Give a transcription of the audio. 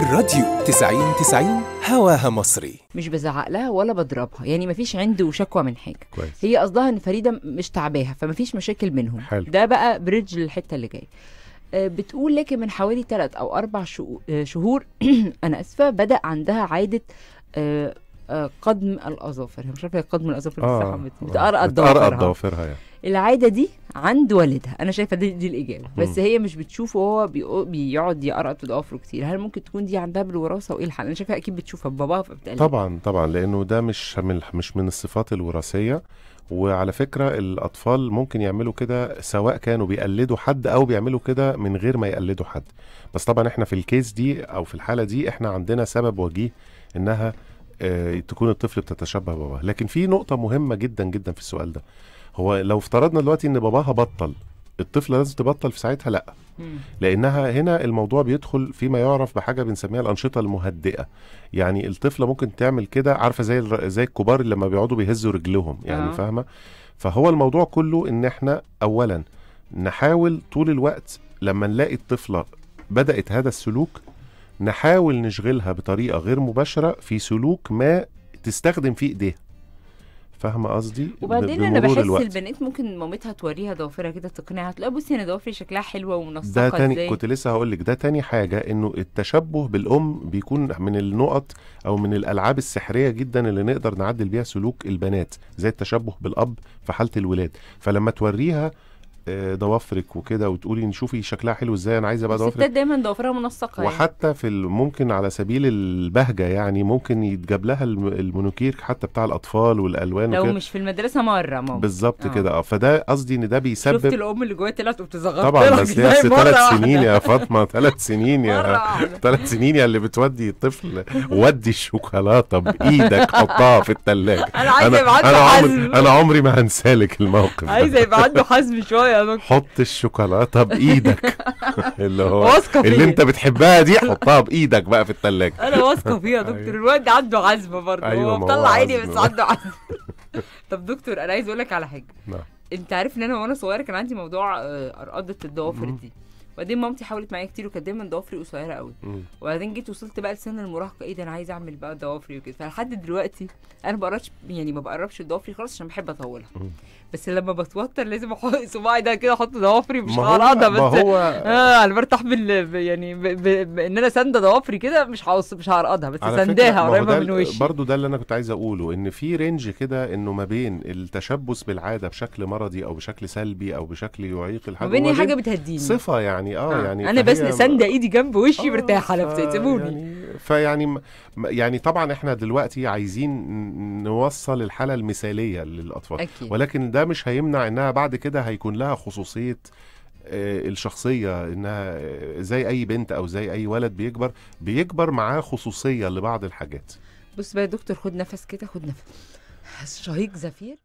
الراديو 90 90 هواها مصري مش بزعق لها ولا بضربها يعني مفيش عنده وشكوى من حاجه كويس. هي قصدها ان فريده مش تعباها فمفيش مشاكل منهم حلو. ده بقى بريدج للحته اللي جايه آه، بتقول لك من حوالي ثلاث او اربع آه، شهور انا اسفه بدا عندها عاده آه، قدم الاظافر مش عارفه قدم الاظافر آه. بتقرأ ضوافرها يعني العاده دي عند والدها انا شايفه دي, دي الاجابه بس هي مش بتشوفه وهو بيقعد يقرا ضوافره كتير هل ممكن تكون دي عندها بالوراثه وايه الحل انا شايفه اكيد بتشوفها بباباها فبتقلق طبعا طبعا لانه ده مش من مش من الصفات الوراثيه وعلى فكره الاطفال ممكن يعملوا كده سواء كانوا بيقلدوا حد او بيعملوا كده من غير ما يقلدوا حد بس طبعا احنا في الكيس دي او في الحاله دي احنا عندنا سبب وجيه انها آه، تكون الطفل بتتشبه باباها لكن في نقطه مهمه جدا جدا في السؤال ده هو لو افترضنا دلوقتي ان باباها بطل الطفله لازم تبطل في ساعتها لا لانها هنا الموضوع بيدخل فيما يعرف بحاجه بنسميها الانشطه المهدئه يعني الطفله ممكن تعمل كده عارفه زي زي الكبار لما بيقعدوا بيهزوا رجلهم يعني آه. فاهمه فهو الموضوع كله ان احنا اولا نحاول طول الوقت لما نلاقي الطفله بدات هذا السلوك نحاول نشغلها بطريقه غير مباشره في سلوك ما تستخدم فيه ايديها فاهمه قصدي وبعدين انا بحس الوقت. البنات ممكن مامتها توريها ضوافرها كده تقنعها تلاقي بصي انا ضوافري شكلها حلوه ومنسقه ده تاني زي. كنت لسه هقول لك ده تاني حاجه انه التشبه بالام بيكون من النقط او من الالعاب السحريه جدا اللي نقدر نعدل بيها سلوك البنات زي التشبه بالاب في حاله الولاد فلما توريها آه، ضوافرك وكده وتقولي شوفي شكلها حلو ازاي انا عايزه بقى ضوافرك الستات دايما ضوافرها منسقه يعني. وحتى في ممكن على سبيل البهجه يعني ممكن يتجاب لها المونوكير حتى بتاع الاطفال والالوان لو مش في المدرسه مره ممكن بالظبط آه. كده اه فده قصدي ان ده بيسبب شفت الام اللي جواها طلعت وبتزغط طبعا بس هي ثلاث سنين يا فاطمه ثلاث سنين يا ثلاث سنين يا اللي بتودي الطفل ودي الشوكولاته بايدك حطها في الثلاجه انا عايزه يبقى عنده حزم انا عمري ما هنسالك الموقف عايزه يبقى عنده حزم شويه يا دكتور حط الشوكولاته بايدك اللي هو واثقه اللي انت بتحبها دي حطها بايدك بقى في الثلاجه انا واثقه فيها يا دكتور أيوة. الواد عنده عزم برضه أيوة هو مطلع عيني بس عنده عزم طب دكتور انا عايز اقول لك على حاجه نعم انت عارف ان انا وانا صغيره كان عندي موضوع آه، ارقده الضوافر دي وبعدين مامتي حاولت معايا كتير وكانت دايما ضوافري قصيره قوي وبعدين جيت وصلت بقى لسن المراهقه ايه ده انا عايز اعمل بقى ضوافري وكده فلحد دلوقتي انا ما بقربش يعني ما بقربش ضوافري خالص عشان بحب اطولها بس لما بتوتر لازم احط صباعي ده كده احط ضوافري مش هقعدها بس ما هو اه انا برتاح بال يعني ب... ب... ب... ان انا سنده ضوافري كده مش هقص مش هرقدها بس سنداها قريبه من وشي برضه ده اللي انا كنت عايز اقوله ان في رينج كده انه ما بين التشبث بالعاده بشكل مرضي او بشكل سلبي او بشكل يعيق الحاجه ما بين حاجه بتهديني صفه يعني يعني آه،, اه, يعني انا بس ساندة ايدي جنب وشي آه مرتاحه لو بتقتلوني يعني فيعني يعني طبعا احنا دلوقتي عايزين نوصل الحاله المثاليه للاطفال أكيد. ولكن ده مش هيمنع انها بعد كده هيكون لها خصوصيه آه، الشخصية انها آه، زي اي بنت او زي اي ولد بيكبر بيكبر معاه خصوصية لبعض الحاجات بص بقى يا دكتور خد نفس كده خد نفس شهيق زفير